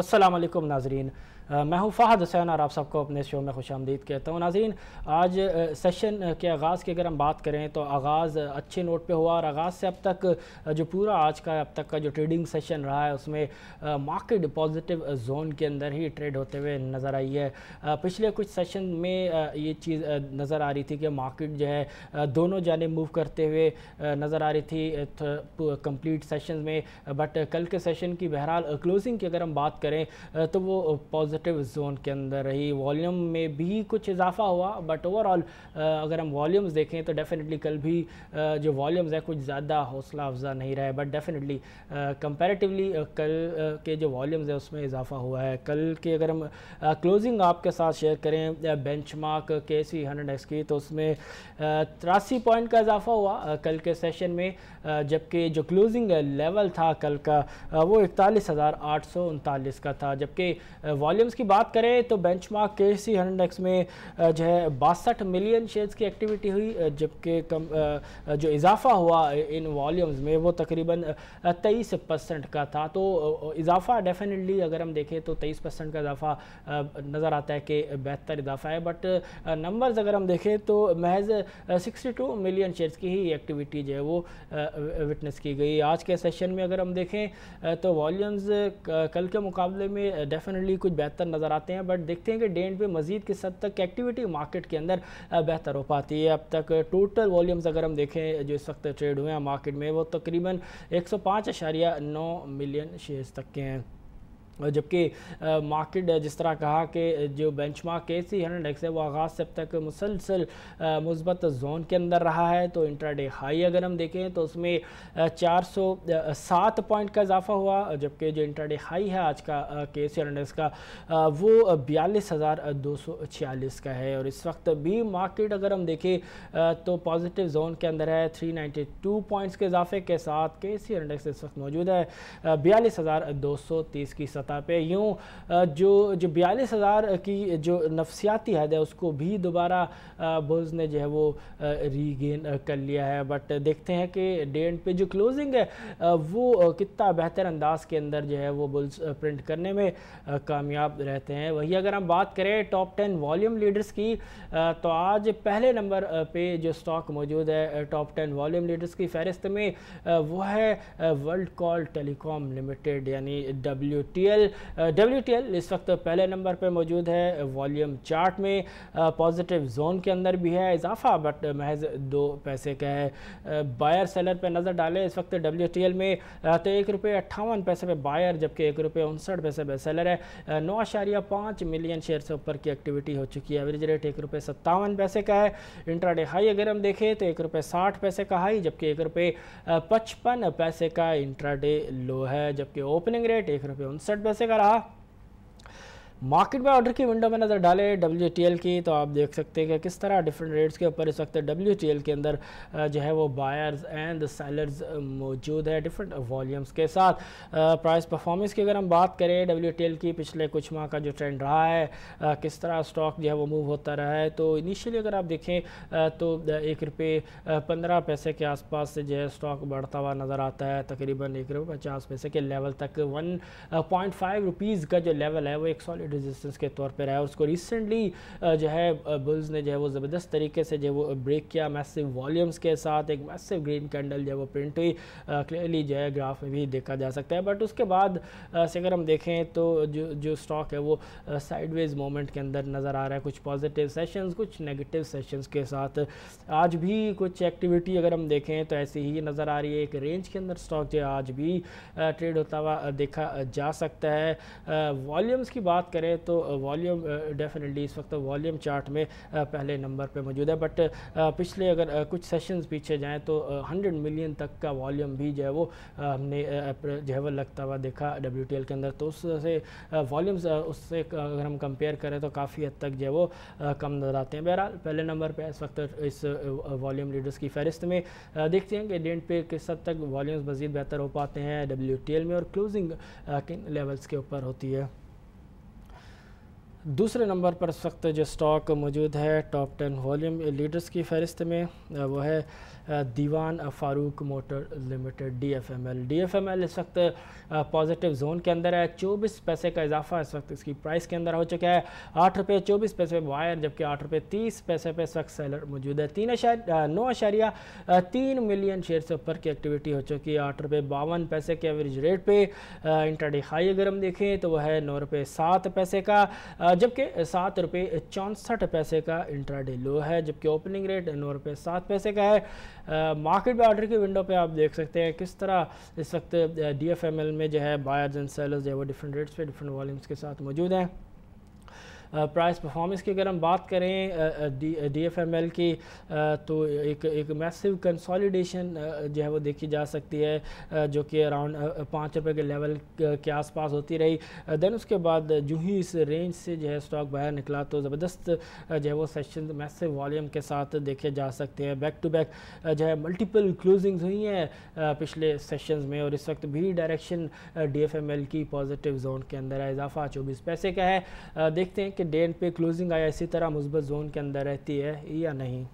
असलम नाजरीन मैं हूँ फ़ाहद हुसैन और आप सबको अपने शो में खुश आमदीद कहता हूँ नाजीन आज सेशन के आगाज़ की अगर हम बात करें तो आगाज़ अच्छे नोट पे हुआ और आगाज़ से अब तक जो पूरा आज का अब तक का जो ट्रेडिंग सेशन रहा है उसमें मार्केट पॉजिटिव जोन के अंदर ही ट्रेड होते हुए नज़र आई है पिछले कुछ सेशन में ये चीज़ नज़र आ रही थी कि मार्केट जो है दोनों जाने मूव करते हुए नज़र आ रही थी कम्प्लीट सेशन में बट कल के सेशन की बहरहाल क्लोजिंग की अगर हम बात करें तो वो पॉजिटिव पॉजिटिव जोन के अंदर रही वॉल्यूम में भी कुछ इजाफा हुआ बट ओवरऑल अगर हम वॉल्यूम्स देखें तो डेफिनेटली कल भी जो वॉल्यूम्स है कुछ ज़्यादा हौसला अफजा नहीं रहा है बट डेफिनेटली कंपेरेटिवली कल के जो वॉल्यूम्स है उसमें इजाफा हुआ है कल के अगर हम क्लोजिंग आपके साथ शेयर करें बेंच मार्क के सी हंड्रेड एक्स की तो उसमें तिरासी पॉइंट का इजाफा हुआ कल के सेशन में जबकि जो क्लोजिंग लेवल था कल का वो इकतालीस हज़ार आठ सौ उनतालीस का था जबकि वॉल्यूम मीडियम्स की बात करें तो बेंचमार्क के सी हंड्रेड में जो है बासठ मिलियन शेयर्स की एक्टिविटी हुई जबकि कम जो इजाफा हुआ इन वॉल्यूम्स में वो तकरीबन तेईस परसेंट का था तो इजाफा डेफिनेटली अगर हम देखें तो तेईस परसेंट का इजाफा नज़र आता है कि बेहतर इजाफा है बट नंबर्स अगर हम देखें तो महज सिक्सटी टू मिलियन शेयर्स की ही एक्टिविटी जो है वो विटनेस की गई आज के सेशन में अगर हम देखें तो वॉल्यूम्स कल के मुकाबले में डेफिनेटली कुछ बेहतर बेहतर नज़र आते हैं बट देखते हैं कि डे एंड पे मजीद किस हद तक एक्टिविटी मार्केट के अंदर बेहतर हो पाती है अब तक टोटल वॉल्यूम्स अगर हम देखें जो इस वक्त ट्रेड हुए हैं मार्केट में वो तकरीबन एक मिलियन शेयर्स तक के हैं जबकि मार्केट जिस तरह कहा कि जो बेंच मार्क के सी हंड्रेड एक्स है वो आगाज़ से अब तक मुसलसल मुस्बत जोन के अंदर रहा है तो डे हाई अगर हम देखें तो उसमें चार सौ सात पॉइंट का इजाफा हुआ जबकि जो डे हाई है आज का के सी हंड्रेड एक्स का वो बयालीस हज़ार दो सौ छियालीस का है और इस वक्त भी मार्केट अगर हम देखें तो पॉजिटिव जोन के अंदर है थ्री नाइन्टी टू पॉइंट्स के इजाफे के साथ के सी हंड्रेड एक्स इस वक्त मौजूद है बयालीस हज़ार दो सौ तीस की सतह सतह पर यूँ जो जो बयालीस हज़ार की जो नफसियाती हद है उसको भी दोबारा बुल्स ने जो है वो रीगेन कर लिया है बट देखते हैं कि डेंट पे जो क्लोजिंग है वो कितना बेहतर अंदाज के अंदर जो है वो बुल्स प्रिंट करने में कामयाब रहते हैं वही अगर हम बात करें टॉप टेन वॉल्यूम लीडर्स की तो आज पहले नंबर पे जो स्टॉक मौजूद है टॉप टेन वॉल्यूम लीडर्स की फहरिस्त में वो है वर्ल्ड कॉल टेलीकॉम लिमिटेड यानी W T L L W T L इस वक्त पहले नंबर पर मौजूद है वॉल्यूम चार्ट में पॉजिटिव uh, जोन के अंदर भी है इजाफा बट uh, महज दो पैसे का है बायर सेलर पर नज़र डालें इस वक्त डब्ल्यू टी एल में uh, तो एक रुपये अट्ठावन पैसे पर बायर जबकि एक रुपये उनसठ पैसे पर सेलर है नौ आशारिया पाँच मिलियन शेयर से ऊपर की एक्टिविटी हो चुकी है एवरेज रेट एक रुपये सत्तावन पैसे का है इंट्राडे हाई अगर हम देखें तो एक रुपये साठ पैसे का हाई जबकि एक रुपये पचपन पैसे का इंट्राडे लो है जबकि ओपनिंग रेट एक रुपये उनसठ वैसे करा मार्केट में ऑर्डर की विंडो में नज़र डाले डब्ल्यू की तो आप देख सकते हैं कि किस तरह डिफरेंट रेट्स के ऊपर इस वक्त डब्ल्यू के अंदर जो है वो बायर्स एंड सेलर्स मौजूद है डिफरेंट वॉल्यूम्स के साथ प्राइस परफॉर्मेंस की अगर हम बात करें डब्ल्यू की पिछले कुछ माह का जो ट्रेंड रहा है किस तरह स्टॉक जो है वो मूव होता रहा है तो इनिशियली अगर आप देखें तो एक रुपये पंद्रह पैसे के आसपास से जो है स्टॉक बढ़ता हुआ नज़र आता है तकरीबन एक रुपये पचास पैसे के लेवल तक वन पॉइंट फाइव रुपीज़ का जो लेवल है वो एक सॉलिड रेजिस्टेंस के तौर पर है उसको रिसेंटली जो है बुल्स ने जो है वो ज़बरदस्त तरीके से जो है वो ब्रेक किया मैसिव वॉल्यूम्स के साथ एक मैसिव ग्रीन कैंडल जो है वो प्रिंट हुई क्लियरली जो है ग्राफ में भी देखा जा सकता है बट उसके बाद से अगर हम देखें तो जो जो स्टॉक है वो साइडवेज मोमेंट के अंदर नज़र आ रहा है कुछ पॉजिटिव सेशंस कुछ नेगेटिव सेशंस के साथ आज भी कुछ एक्टिविटी अगर हम देखें तो ऐसी ही नज़र आ रही है एक रेंज के अंदर स्टॉक जो है आज भी ट्रेड होता हुआ देखा जा सकता है वॉल्यूम्स की बात करें तो वॉल्यूम डेफिनेटली इस वक्त वॉल्यूम चार्ट में पहले नंबर पर मौजूद है बट पिछले अगर कुछ सेशंस पीछे जाएँ तो हंड्रेड मिलियन तक का वॉल्यूम भी जो है वो हमने जो है वो लगता हुआ देखा डब्ल्यू के अंदर तो उससे वॉल्यूम्स उससे अगर हम कंपेयर करें तो काफ़ी हद तक जो है वो कम नजर आते हैं बहरहाल पहले नंबर पर इस वक्त इस वॉल्यूम लीडर्स की फहरिस्त में देखते हैं कि डेंट पे किस हद तक वॉल्यूम्स मज़ीद बेहतर हो पाते हैं डब्ल्यू में और क्लोजिंग किन लेवल्स के ऊपर होती है दूसरे नंबर पर इस वक्त जो स्टॉक मौजूद है टॉप टेन वॉल्यूम लीडर्स की फहरिस्त में वो है Dewan Farooq motor limited D F M L D F M L इस वक्त पॉजिटिव जोन के अंदर है चौबीस पैसे का इजाफा इस वक्त इसकी प्राइस के अंदर हो चुका है आठ रुपये चौबीस पैसे वायर जबकि आठ रुपये तीस पैसे पे इस वक्त सेलर मौजूद है तीन नौ अशारिया तीन मिलियन शेयर से ऊपर की एक्टिविटी हो चुकी है आठ रुपये बावन पैसे के एवरेज रेट पर इंटरडे हाई अगर हम देखें तो वह है नौ रुपये सात पैसे का जबकि सात रुपये चौंसठ पैसे का इंट्राडे लो है जबकि ओपनिंग रेट नौ रुपये सात पैसे का है मार्केट में ऑर्डर की विंडो पे आप देख सकते हैं किस तरह इस वक्त डी में जो है बायर्स एंड सेलर्स जो है वो डिफरेंट रेट्स पे डिफरेंट वॉल्यूम्स के साथ मौजूद हैं प्राइस परफॉर्मेंस की अगर हम बात करें डी एफ एम एल की तो एक एक मैसिव कंसोलिडेशन जो है वो देखी जा सकती है जो कि अराउंड पाँच रुपये के लेवल के आसपास होती रही देन उसके बाद जो ही इस रेंज से जो है स्टॉक बाहर निकला तो ज़बरदस्त जो है वो सेशन मैसिव वॉल्यूम के साथ देखे जा सकते हैं बैक टू बैक जो है मल्टीपल क्लोजिंग्स हुई हैं पिछले सेशंस में और इस वक्त भी direction D F M L की पॉजिटिव जोन के अंदर है इजाफा चौबीस पैसे का है देखते हैं कि डेन पे क्लोजिंग आया इसी तरह मुस्बत जोन के अंदर रहती है या नहीं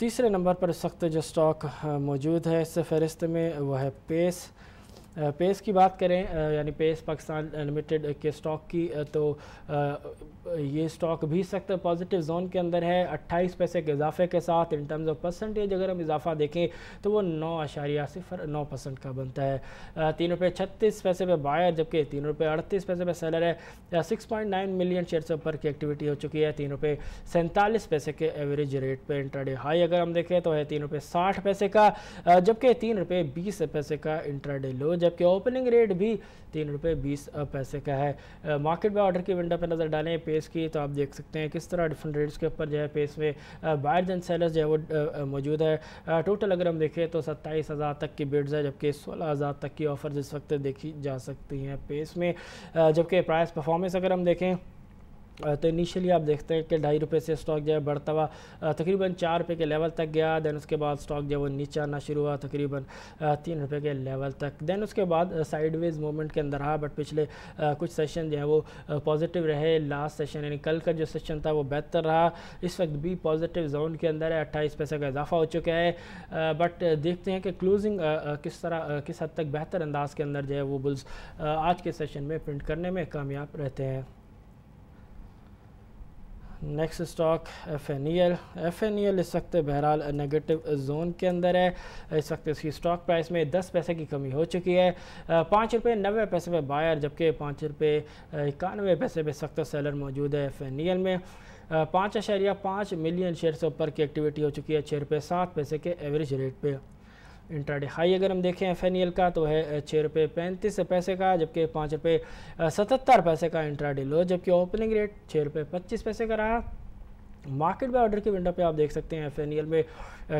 तीसरे नंबर पर सख्त जो स्टॉक मौजूद है इस फहरिस्त में वह है पेस पेस की बात करें यानी पेस पाकिस्तान लिमिटेड के स्टॉक की तो ये स्टॉक भी सख्त पॉजिटिव जोन के अंदर है 28 पैसे के इजाफे के साथ इन टर्म्स ऑफ परसेंटेज अगर हम इजाफा देखें तो वो नौ आशारिया सिफर नौ परसेंट का बनता है तीन रुपये छत्तीस पैसे पे बायर जबकि तीन रुपये अड़तीस पैसे पे सेलर है six point nine million share से ऊपर की एक्टिविटी हो चुकी है तीन रुपये सैंतालीस पैसे के एवरेज रेट पर इंट्राडे हाई अगर हम देखें तो है तीन रुपये साठ पैसे का जबकि तीन रुपये बीस पैसे का इंट्राडे लो जबकि ओपनिंग रेट भी तीन रुपये बीस पैसे का है मार्केट में ऑर्डर की विंडो पर नज़र डालें पेस की तो आप देख सकते हैं किस तरह डिफरेंट रेट्स के ऊपर जो है पेस में बायर्स एंड सेलर्स जो है वो मौजूद है टोटल अगर हम देखें तो सत्ताईस हज़ार तक की बिड्स है जबकि सोलह हज़ार तक की ऑफर इस वक्त देखी जा सकती हैं पेस में जबकि प्राइस परफॉर्मेंस अगर हम देखें तो इनिशियली आप देखते हैं कि ढाई रुपये से स्टॉक जो है बढ़ता हुआ तकरीबन चार रुपये के लेवल तक गया दैन उसके बाद स्टॉक जो है वो नीचे आना शुरू हुआ तकरीबन तीन रुपये के लेवल तक दैन उसके बाद साइडवेज मूवमेंट के अंदर रहा बट पिछले कुछ सेशन जो है वो पॉजिटिव रहे लास्ट सेशन यानी कल का जो सेशन था वो बेहतर रहा इस वक्त भी पॉजिटिव जोन के अंदर है अट्ठाईस पैसे का इजाफा हो चुका है बट देखते हैं कि क्लोजिंग किस तरह किस हद तक बेहतर अंदाज के अंदर जो है वो बुल्स आज के सेशन में प्रिंट करने में कामयाब रहते हैं next stock F N E L F N E L इस वक्त बहरहाल नेगेटिव जोन के अंदर है इस वक्त इसकी स्टॉक प्राइस में दस पैसे की कमी हो चुकी है पाँच रुपये नबे पैसे पे बायर जबकि पाँच रुपये इक्यानवे पैसे पे सख्त सेलर मौजूद है एफ एन ई एल में पाँच अशारिया पाँच मिलियन शेयर से ऊपर की एक्टिविटी हो चुकी है छः रुपये सात पैसे के एवरेज रेट पर इंट्राडे हाई अगर हम देखें एफ का तो है छः रुपये पैंतीस पैसे का जबकि पाँच रुपये सतहत्तर पैसे का इंट्राडे लो जबकि ओपनिंग रेट छः रुपये पच्चीस पैसे का रहा मार्केट में ऑर्डर की विंडो पे आप देख सकते हैं एफ में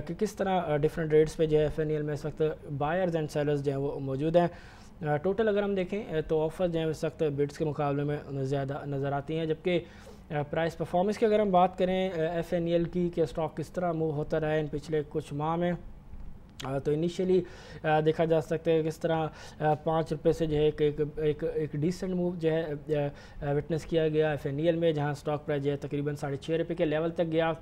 कि किस तरह डिफरेंट रेट्स पे जो है एफ में इस वक्त बायर्स एंड सेलर्स जो हैं वो मौजूद हैं टोटल अगर हम देखें तो ऑफर जो हैं इस वक्त बिड्स के मुकाबले में ज़्यादा नज़र आती हैं जबकि प्राइस परफॉर्मेंस की अगर हम बात करें एफ की कि स्टॉक किस तरह मूव होता रहा है इन पिछले कुछ माह में तो इनिशियली देखा जा सकता है किस तरह पाँच रुपये से जो है एक एक एक, एक डिसेंट मूव जो है विटनेस किया गया एफ में जहां स्टॉक प्राइस जो है तकरीबन साढ़े छः रुपये के लेवल तक गया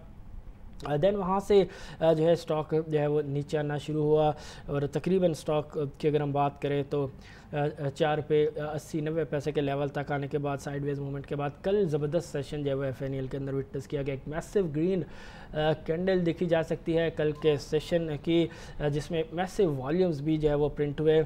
देन uh, वहाँ से uh, जो है स्टॉक जो है वो नीचे आना शुरू हुआ और तकरीबन स्टॉक uh, की अगर हम बात करें तो चार रुपये अस्सी नब्बे पैसे के लेवल तक आने के बाद साइडवेज मूवमेंट के बाद कल ज़बरदस्त सेशन जो है वो एफ के अंदर विटनेस किया गया एक मैसिव ग्रीन कैंडल देखी जा सकती है कल के सेशन की जिसमें मैसिव वॉल्यूम्स भी जो है वो प्रिंट हुए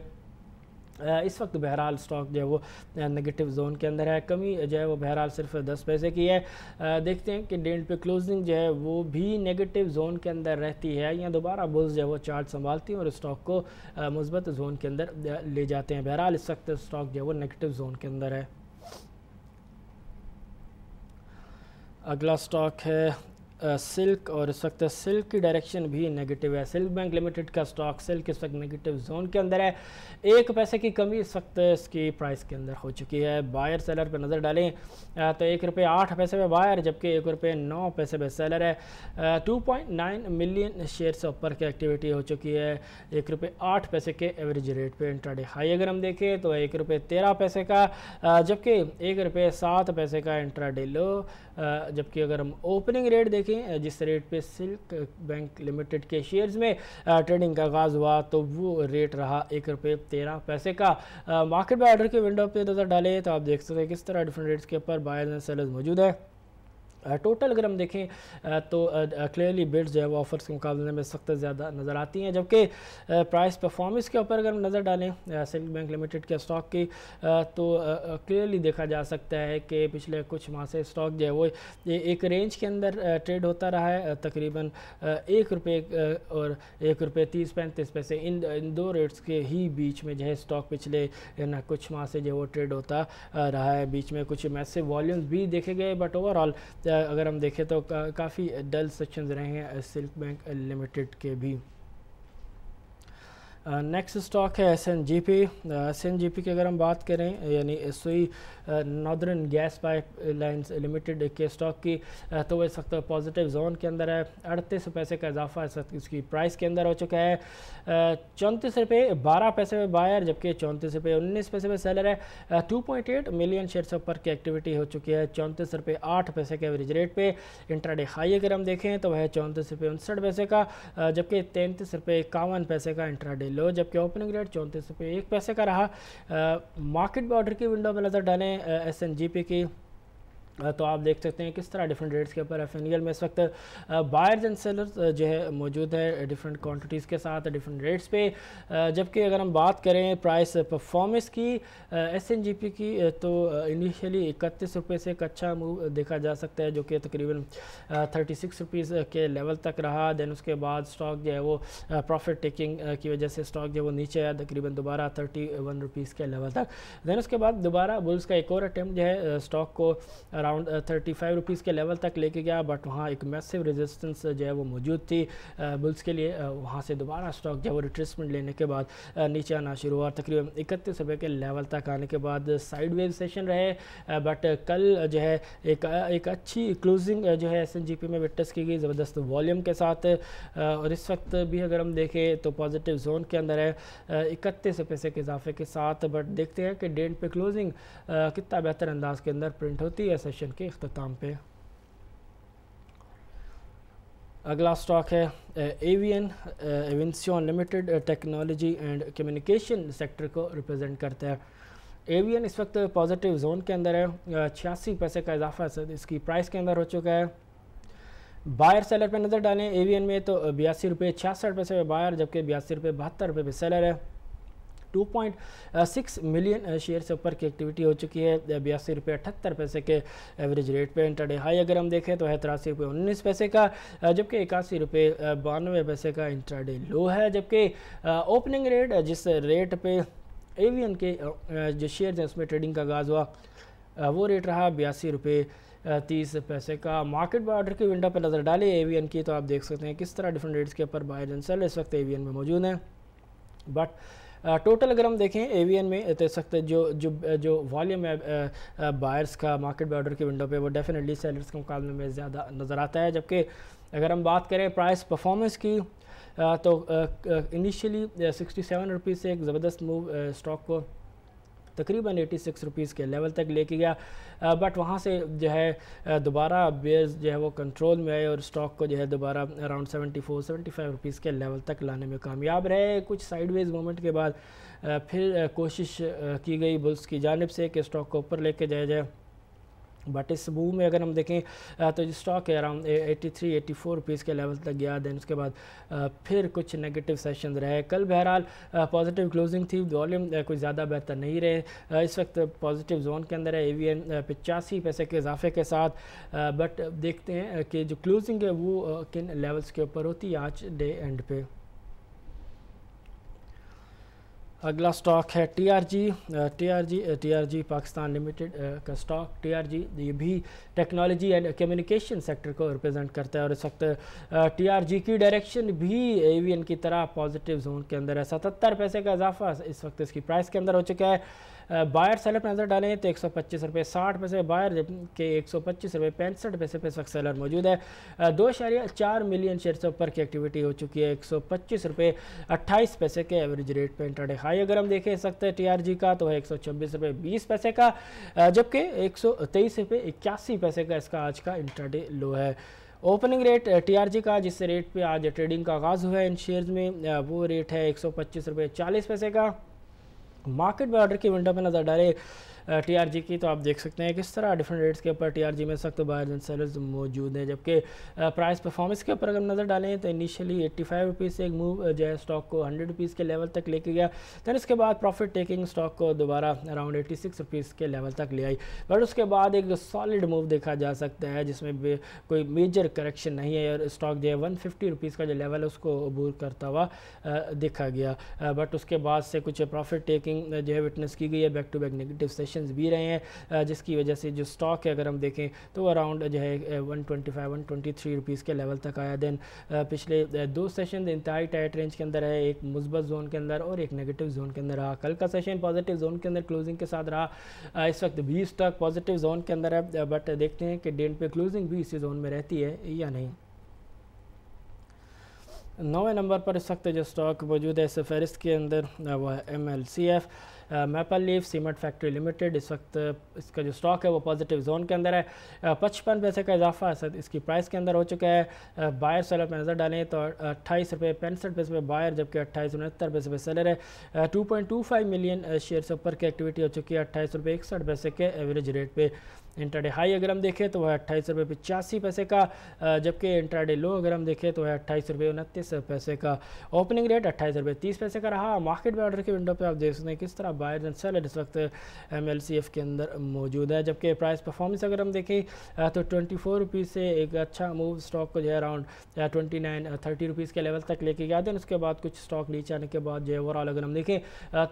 इस वक्त बहरहाल स्टॉक जो है वो नेगेटिव जोन के अंदर है कमी जो है वो बहरहाल सिर्फ दस पैसे की है देखते हैं कि डेंट पे क्लोजिंग जो है वो भी नेगेटिव जोन के अंदर रहती है या दोबारा बुल्स जो है वो चार्ट संभालती हैं और स्टॉक को मुस्बत जोन के अंदर ले जाते हैं बहरहाल इस वक्त स्टॉक जो है वो नेगेटिव जोन के अंदर है अगला स्टॉक है सिल्क और इस वक्त सिल्क की डायरेक्शन भी नेगेटिव है सिल्क बैंक लिमिटेड का स्टॉक सिल्क इस वक्त नेगेटिव जोन के अंदर है एक पैसे की कमी इस वक्त इसकी प्राइस के अंदर हो चुकी है बायर सेलर पर नज़र डालें तो एक रुपये आठ पैसे में बायर जबकि एक रुपये नौ पैसे में सेलर है two point nine million share से ऊपर की एक्टिविटी हो चुकी है एक रुपये आठ पैसे के एवरेज रेट पर इंट्राडे हाई अगर हम देखें तो एक रुपये तेरह पैसे का जबकि एक रुपये सात पैसे का इंट्राडे लो जबकि अगर हम ओपनिंग रेट देखें देखें जिस रेट पे सिल्क बैंक लिमिटेड के शेयर्स में ट्रेडिंग का आगाज हुआ तो वो रेट रहा एक रुपये तेरह पैसे का मार्केट में ऑर्डर के विंडो पे नज़र डालें तो आप देख सकते हैं किस तरह डिफरेंट रेट्स के ऊपर बायर्स एंड सेलर्स मौजूद है टोटल अगर हम देखें तो क्लियरली बिड्स जो है वो ऑफर्स के मुकाबले में सख्त ज़्यादा नज़र आती हैं जबकि प्राइस परफॉर्मेंस के ऊपर अगर हम नज़र डालें सेंट्रल बैंक लिमिटेड के स्टॉक की तो क्लियरली देखा जा सकता है कि पिछले कुछ माह से स्टॉक जो है वो एक रेंज के अंदर ट्रेड होता रहा है तकरीबन एक रुपये और एक रुपये तीस पैंतीस पैसे इन इन दो रेट्स के ही बीच में जो है स्टॉक पिछले ना कुछ माह से जो है वो ट्रेड होता रहा है बीच में कुछ मैसेव वॉल्यूम्स भी देखे गए बट ओवरऑल अगर हम देखें तो का, काफ़ी डल सेक्शंस रहे हैं सिल्क बैंक लिमिटेड के भी नेक्स्ट स्टॉक है S N G P S N G P की अगर हम बात करें यानी S E northern gas pipelines limited के स्टॉक की तो वह सकता पॉजिटिव जोन के अंदर है अड़तीस पैसे का इजाफा इस वक्त इसकी प्राइस के अंदर हो चुका है चौंतीस रुपये बारह पैसे में बायर जबकि चौंतीस रुपये उन्नीस पैसे में सेलर है two point eight million share से ऊपर की एक्टिविटी हो चुकी है चौंतीस रुपये आठ पैसे के एवरेज रेट पर इंट्राडे हाई अगर हम देखें तो वह चौंतीस रुपये उनसठ पैसे का जबकि तैंतीस रुपये इक्यावन पैसे का इंट्राडे लो जबकि ओपनिंग रेट चौंतीस रुपये एक पैसे का रहा मार्केट बॉर्डर की विंडो में नज़र डालें एस एन जी पी की तो आप देख सकते हैं किस तरह डिफरेंट रेट्स के ऊपर एफ में इस वक्त बायर्स एंड सेलर्स जो है मौजूद है डिफरेंट क्वांटिटीज़ के साथ डिफरेंट रेट्स पे जबकि अगर हम बात करें प्राइस परफॉर्मेंस की एस एन जी पी की तो इनिशियली इकतीस रुपये से एक अच्छा मूव देखा जा सकता है जो कि तकरीबन थर्टी सिक्स रुपीज़ के लेवल तक रहा दैन उसके बाद स्टॉक जो है वो प्रॉफिट टेकिंग की वजह से स्टॉक जो है वो नीचे आया तकरीबन दोबारा थर्टी वन रुपीज़ के लेवल तक दैन उसके बाद दोबारा बुल्स का एक और अटैम्प्ट जो है स्टॉक को अराउंड थर्टी फाइव रुपीज़ के लेवल तक लेके गया बट वहाँ एक मैसिव रेजिस्टेंस uh, जो है वो मौजूद थी बुल्स uh, के लिए uh, वहाँ से दोबारा स्टॉक जो है वो रिट्रेसमेंट लेने के बाद नीचे आना शुरू हुआ तकरीबन इकतीस रुपये के लेवल तक आने के बाद वेव सेशन रहे बट कल जो है एक एक अच्छी क्लोजिंग जो है एस में विटनेस की गई ज़बरदस्त वॉल्यूम के साथ और इस वक्त भी अगर हम देखें तो पॉजिटिव जोन के अंदर है इकतीस रुपये के इजाफे के साथ बट देखते हैं कि डेट पे क्लोजिंग कितना बेहतर अंदाज के अंदर प्रिंट होती है सेशन के अख्ताम पे अगला स्टॉक है avian avanceon limited technology and communication sector को रिप्रेजेंट करता है एवियन इस वक्त पॉजिटिव जोन के अंदर है छियासी पैसे का इजाफा इसकी प्राइस के अंदर हो चुका है बायर सेलर पर नज़र डालें एवियन में तो बयासी रुपये छियासठ पैसे पर बायर जबकि बयासी रुपये बहत्तर रुपये पर सेलर है 2.6 मिलियन शेयर से ऊपर की एक्टिविटी हो चुकी है बयासी रुपये अठहत्तर पैसे के एवरेज रेट पे इंटरडे हाई अगर हम देखें तो है तिरासी रुपये उन्नीस पैसे का जबकि इक्यासी रुपये बानवे पैसे का इंटरडे लो है जबकि ओपनिंग रेट जिस रेट पे एवियन के जो शेयर हैं उसमें ट्रेडिंग का आगाज़ हुआ वो रेट रहा बयासी रुपये तीस पैसे का मार्केट बॉर्डर की विंडो पर नज़र डाले एवीएन की तो आप देख सकते हैं किस तरह डिफरेंट रेट्स के ऊपर बाय एंड सेल इस वक्त एवीएन में मौजूद हैं बट टोटल अगर हम देखें एवीएन में देख तो सकते जो जो जो वॉल्यूम है बायर्स का मार्केट बॉर्डर की विंडो पे वो डेफिनेटली सेलर्स के मुकाबले में ज़्यादा नज़र आता है जबकि अगर हम बात करें प्राइस परफॉर्मेंस की तो इनिशियली सिक्सटी सेवन रुपीज़ से एक ज़बरदस्त मूव स्टॉक को तकरीबन 86 सिक्स रुपीज़ के लेवल तक लेके गया बट वहाँ से जो है दोबारा बेयर्स जो है वो कंट्रोल में आए और स्टॉक को जो है दोबारा around seventy four seventy five rupees के लेवल तक लाने में कामयाब रहे कुछ साइडवेज मोमेंट के बाद फिर कोशिश की गई बुल्स की जानब से कि स्टॉक को ऊपर लेके जाया जाए बट इस बू में अगर हम देखें तो जो स्टॉक है अराउंड 83 84 रुपीस के लेवल तक गया दैन उसके बाद फिर कुछ नेगेटिव सेशन रहे कल बहरहाल पॉजिटिव क्लोजिंग थी वॉल्यूम कुछ ज़्यादा बेहतर नहीं रहे इस वक्त पॉजिटिव जोन के अंदर है ए वी एन पचासी पैसे के इजाफे के साथ बट देखते हैं कि जो क्लोजिंग है वो किन लेवल्स के ऊपर होती है आज डे एंड पे अगला स्टॉक है TRG TRG TRG Pakistan limited का स्टॉक टीआरजी ये भी टेक्नोलॉजी एंड कम्युनिकेशन सेक्टर को रिप्रेजेंट करता है और इस वक्त टीआरजी की डायरेक्शन भी एवीएन की तरह पॉजिटिव जोन के अंदर है सतहत्तर पैसे का इजाफा इस वक्त इसकी प्राइस के अंदर हो चुका है बायर सेलर पर नज़र डालें तो एक सौ पच्चीस रुपये साठ पैसे बायर के एक सौ पच्चीस रुपये पैंसठ पैसे पे सख्त सेलर मौजूद है दो शरिया चार मिलियन शेयर से ऊपर की एक्टिविटी हो चुकी है एक सौ पच्चीस रुपये अट्ठाईस पैसे के एवरेज रेट पर इंटरडे हाई अगर हम देखें सकते हैं जी का तो है एक सौ छब्बीस रुपये बीस पैसे का जबकि एक सौ तेईस रुपये इक्यासी पैसे का इसका आज का इंटरडे लो है ओपनिंग रेट टीआरजी का जिस रेट पे आज ट्रेडिंग का आगाज़ हुआ है इन शेयर्स में वो रेट है एक सौ पच्चीस रुपये चालीस पैसे का मार्केट में ऑर्डर की विंडो में नज़र डालें टी की तो आप देख सकते हैं किस तरह डिफरेंट रेट्स के ऊपर टी में सख्त बायर्स एंड सेलर्स मौजूद हैं जबकि प्राइस परफॉर्मेंस के ऊपर अगर नज़र डालें तो इनिशियली एट्टी फाइव रुपीज़ से एक मूव जो है स्टॉक को हंड्रेड रुपीज़ के लेवल तक लेके गया दैन इसके बाद प्रॉफिट टेकिंग स्टॉक को दोबारा अराउंड एट्टी सिक्स रुपीज़ के लेवल तक ले आई बट उसके बाद एक सॉलिड मूव देखा जा सकता है जिसमें कोई मेजर करेक्शन नहीं है और स्टॉक जो है वन फिफ्टी रुपीज़ का जो लेवल है उसको अबूर करता हुआ देखा गया बट उसके बाद से कुछ प्रॉफिट टेकिंग जो है विटनेस की गई है back to back negative session corrections भी रहे हैं जिसकी वजह से जो स्टॉक है अगर हम देखें तो अराउंड जो है one twenty five one twenty three rupees के लेवल तक आया देन पिछले दो सेशन इंतहाई टाइट रेंज के अंदर है एक मुस्बत जोन के अंदर और एक नेगेटिव जोन के अंदर रहा कल का सेशन पॉजिटिव जोन के अंदर क्लोजिंग के साथ रहा इस वक्त भी स्टॉक पॉजिटिव जोन के अंदर है बट देखते हैं कि डेन पे क्लोजिंग भी इसी जोन में रहती है या नहीं नौवें नंबर पर इस वक्त जो स्टॉक मौजूद है इस फहरिस्त के अंदर वो है M L C F maple leaf cement factory limited इस वक्त uh, इसका जो स्टॉक है वो पॉजिटिव जोन के अंदर है uh, पचपन पैसे का इजाफा इसकी प्राइस के अंदर हो चुका है बायर सेलर पर नज़र डालें तो uh, अट्ठाईस रुपये पैंसठ पैसे पे बायर जबकि अट्ठाईस उनहत्तर पैसे पे सेलर है two point two five million share से ऊपर की एक्टिविटी हो चुकी है अट्ठाईस रुपये इकसठ पैसे के एवरेज रेट पर इंटरडे हाई अगर हम देखें तो वह अट्ठाईस रुपये पचासी पैसे का जबकि इंटरडे लो अगर हम देखें तो वह अट्ठाईस रुपये उनतीस पैसे का ओपनिंग रेट अट्ठाईस रुपये तीस पैसे का रहा मार्केट में ऑर्डर की विंडो पर आप देख सकते हैं किस तरह बायर एंड सेलर इस वक्त एम के अंदर मौजूद है जबकि प्राइस परफॉर्मेंस अगर हम देखें तो ट्वेंटी फोर से एक अच्छा मूव स्टॉक को जो है around twenty nine thirty rupees के लेवल तक लेके गया दिन उसके बाद कुछ स्टॉक नीचे आने के बाद जो है ओवरऑल अगर हम देखें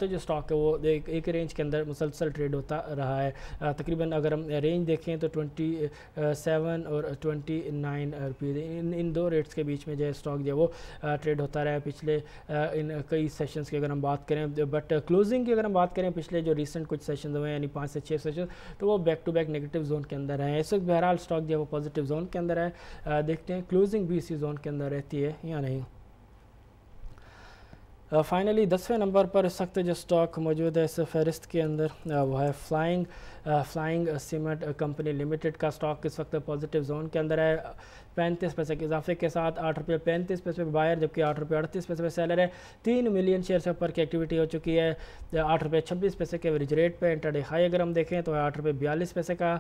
तो जो स्टॉक है वो एक, एक रेंज के अंदर मुसलसल ट्रेड होता रहा है तकरीबन अगर हम रेंज रेंज देखें तो ट्वेंटी सेवन uh, और ट्वेंटी नाइन रुपीज़ इन इन दो रेट्स के बीच में जो है स्टॉक जो है वो ट्रेड uh, होता रहा है पिछले uh, इन कई सेशंस की अगर हम बात करें बट क्लोजिंग की अगर हम बात करें पिछले जो रिसेंट कुछ सेशन हुए यानी पाँच से छः सेशन तो वो back to back negative zone के अंदर है इस वक्त बहरहाल स्टॉक जो है वो पॉजिटिव जोन के अंदर है देखते हैं क्लोजिंग भी इसी जोन के अंदर रहती है या नहीं फाइनली दसवें नंबर पर सख्त जो स्टॉक मौजूद है इस फहरिस्त के अंदर वो है flying flying cement company limited का स्टॉक इस वक्त पॉजिटिव जोन के अंदर है पैंतीस पैसे के इजाफे के साथ आठ रुपये पैंतीस पैसे पर बायर जबकि आठ रुपये अड़तीस पैसे पर सेलर है तीन मिलियन शेयर से ऊपर की एक्टिविटी हो चुकी है आठ रुपये छब्बीस पैसे के एवरेज रेट पर इंटरडे हाई अगर हम देखें तो आठ रुपये बयालीस पैसे का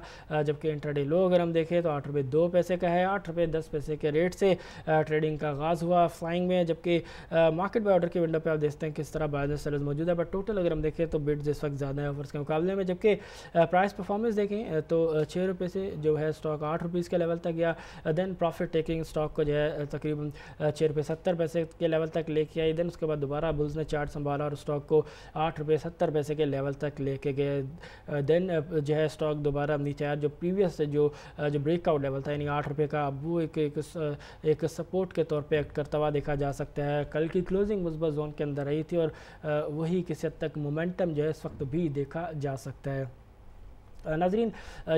जबकि इंटरडे लो अगर हम देखें तो आठ रुपये दो पैसे का है आठ रुपये दस पैसे के रेट से ट्रेडिंग का आगाज़ हुआ फ्लाइंग में जबकि मार्केट बाय ऑर्डर की विंडो पर आप देखते हैं किस तरह बायर सेलर मौजूद है बट टोटल अगर हम देखें तो बिड्स इस वक्त ज़्यादा है ऑफर्स के मुकाबले में जबकि प्राइस परफॉर्मेंस देखें तो छः रुपये से जो है स्टॉक आठ रुपीज़ के लेवल तक गया देन प्रॉफिट टेकिंग स्टॉक को जो है तकरीबन छः रुपये सत्तर पैसे के लेवल तक लेके आई देन उसके बाद दोबारा बुल्स ने चार्ट संभाला और स्टॉक को आठ रुपये सत्तर पैसे के लेवल तक लेके गए देन जो है स्टॉक दोबारा नीचे आया जो प्रीवियस जो जो ब्रेकआउट लेवल था यानी आठ रुपये का अब वो एक एक, एक सपोर्ट के तौर पर एक्ट करता हुआ देखा जा सकता है कल की क्लोजिंग मुस्बत जोन के अंदर रही थी और वही किसी हद तक मोमेंटम जो है इस वक्त भी देखा जा सकता है नाजरीन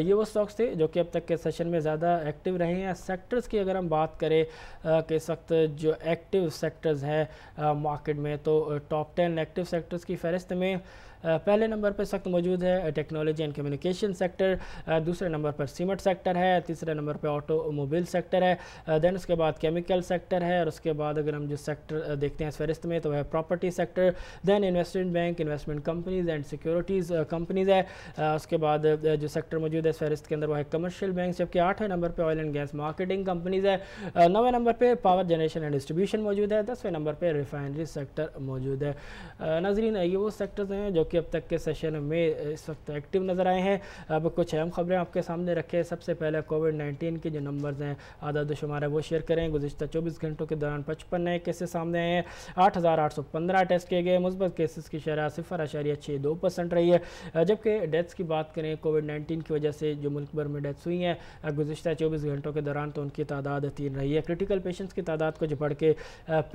ये वो स्टॉक्स थे जो कि अब तक के सेशन में ज़्यादा एक्टिव रहे हैं सेक्टर्स की अगर हम बात करें कि इस वक्त जो एक्टिव सेक्टर्स हैं मार्केट में तो टॉप टेन एक्टिव सेक्टर्स की फहरिस्त में पहले नंबर पर सख्त मौजूद है टेक्नोलॉजी एंड कम्युनिकेशन सेक्टर दूसरे नंबर पर सीमेंट सेक्टर है तीसरे नंबर पर ऑटोमोबाइल सेक्टर है देन उसके बाद केमिकल सेक्टर है और उसके बाद अगर हम जो सेक्टर देखते हैं इस फहरिस्त में तो वह property sector then investment bank investment companies and securities companies है उसके बाद जो सेक्टर मौजूद है इस फहरिस्त के अंदर वह कमर्शियल बैंक जबकि आठवें नंबर पर oil and gas marketing companies है नौवें नंबर पर पावर जनरेशन एंड डिस्ट्रीब्यूशन मौजूद है दसवें नंबर पर रिफाइनरी सेक्टर मौजूद है नाजरीन ये वो सेक्टर्स हैं जो कि के अब तक के सेशन में इस वक्त एक्टिव नज़र आए हैं अब कुछ अहम खबरें आपके सामने रखें सबसे पहले कोविड नाइन्टीन के जो नंबर्स हैं आदाद शुमार है वो शेयर करें गुजशत चौबीस घंटों के दौरान पचपन नए केसेस सामने आए हैं आठ हज़ार आठ सौ पंद्रह टेस्ट किए गए मुस्बत केसेस की शरह सिफर आशारिया छः दो परसेंट रही है जबकि डेथ्स की बात करें कोविड नाइन्टीन की वजह से जो मुल्क भर में डेथ्स हुई हैं गुजशत चौबीस घंटों के दौरान तो उनकी तादाद तीन रही है क्रिटिकल पेशेंट्स की तादाद कुछ बढ़ के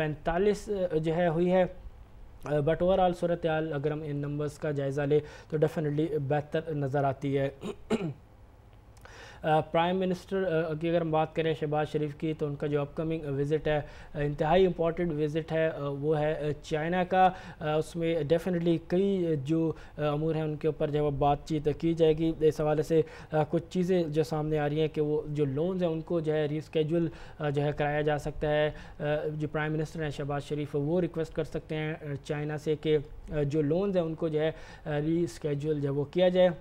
पैंतालीस जो है हुई है बट ओवरऑल सूरत अगर हम इन नंबर्स का जायज़ा लें तो डेफ़िनेटली बेहतर नज़र आती है प्राइम मिनिस्टर की अगर हम बात करें शहबाज शरीफ की तो उनका जो अपकमिंग विज़िट है इंतहाई इम्पॉर्टेंट विज़िट है वो है चाइना का उसमें डेफिनेटली कई जो अमूर हैं उनके ऊपर जब बातचीत की जाएगी इस हवाले से कुछ चीज़ें जो सामने आ रही हैं कि वो जो लोन्स हैं उनको जो है रिस्केजल जो है कराया जा सकता है जो प्राइम मिनिस्टर हैं शहबाज शरीफ वो रिक्वेस्ट कर सकते हैं चाइना से कि जो लोन्स हैं उनको जो है रिस्केजल जो है वो किया जाए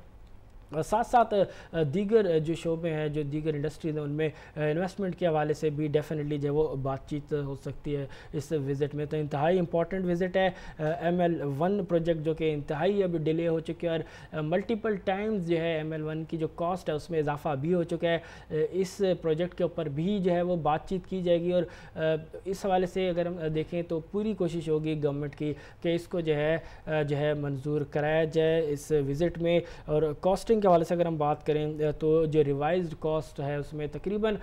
साथ साथ दीगर जो शोबे हैं जो दीगर इंडस्ट्रीज हैं उनमें इन्वेस्टमेंट के हवाले से भी डेफिनेटली जो वो बातचीत हो सकती है इस विज़िट में तो इंतहाई इंपॉर्टेंट विज़िट है एम एल वन प्रोजेक्ट जो कि इंतहाई अब डिले हो चुके हैं और मल्टीपल टाइम्स जो है एम एल वन की जो कॉस्ट है उसमें इजाफा भी हो चुका है इस प्रोजेक्ट के ऊपर भी जो है वो बातचीत की जाएगी और इस हवाले से अगर हम देखें तो पूरी कोशिश होगी गवर्नमेंट की कि इसको जो है जो है मंजूर कराया जाए इस विज़िट में और कॉस्टिंग के हवाले से अगर हम बात करें तो जो रिवाइज कॉस्ट है उसमें तकरीबन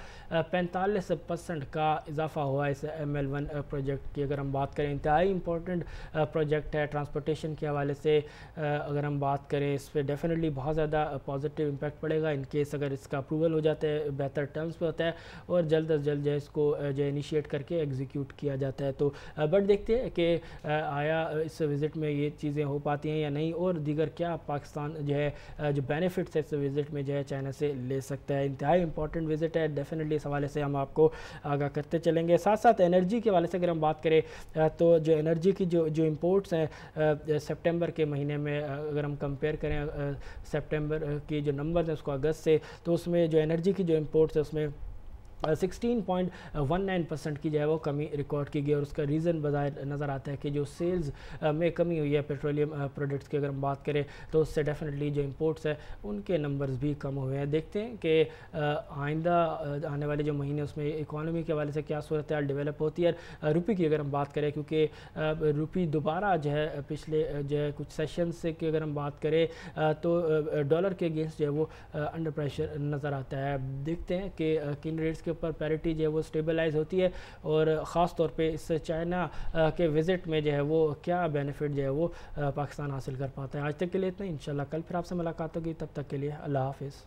पैंतालीस परसेंट का इजाफा हुआ है इस एम एल वन प्रोजेक्ट की अगर हम बात करें इंतहाई इंपॉर्टेंट प्रोजेक्ट है ट्रांसपोर्टेशन के हवाले से अगर हम बात करें इस पर डेफिनेटली बहुत ज़्यादा पॉजिटिव इम्पेक्ट पड़ेगा इनकेस अगर इसका अप्रूवल हो जाता है बेहतर टर्म्स पर होता है और जल्द अज जल्द जो है इसको जो इनिशिएट करके एग्जीक्यूट किया जाता है तो बट देखते हैं कि आया इस विज़िट में ये चीज़ें हो पाती हैं या नहीं और दीगर क्या पाकिस्तान जो है जो बैन बेनिफिट्स इस विज़िट में जो है चाइना से ले सकते हैं इंतहाई इंपॉर्टेंट विज़िट है डेफिनेटली इस हवाले से हम आपको आगाह करते चलेंगे साथ साथ एनर्जी के हवाले से अगर हम बात करें तो जो एनर्जी की जो जो इम्पोर्ट्स हैं सेप्टेम्बर के महीने में अगर हम कंपेयर करें सेप्टेम्बर की जो नंबर हैं उसको अगस्त से तो उसमें जो एनर्जी की जो इम्पोर्ट्स है उसमें sixteen point one nine percent की जो है वो कमी रिकॉर्ड की गई और उसका रीज़न बजाय नज़र आता है कि जो सेल्स में कमी हुई है पेट्रोलियम प्रोडक्ट्स की अगर हम बात करें तो उससे डेफिनेटली जो इम्पोर्ट्स है उनके नंबर्स भी कम हुए हैं देखते हैं कि आइंदा आने वाले जो महीने उसमें इकॉनमी के हवाले से क्या सूरत हाल डेवलप होती है रुपये की अगर हम बात करें क्योंकि रुपये दोबारा जो है पिछले जो है कुछ सेशन से की अगर हम बात करें तो डॉलर के अगेंस्ट जो है वो अंडर प्रेशर नज़र आता है देखते हैं कि किन रेट्स के ऊपर पैरिटी जो है वो स्टेबलाइज होती है और ख़ास तौर पे इस चाइना के विज़िट में जो है वो क्या बेनिफिट जो है वो पाकिस्तान हासिल कर पाता है आज तक के लिए इतना इन कल फिर आपसे मुलाकात होगी तब तक के लिए अल्लाह हाफिज़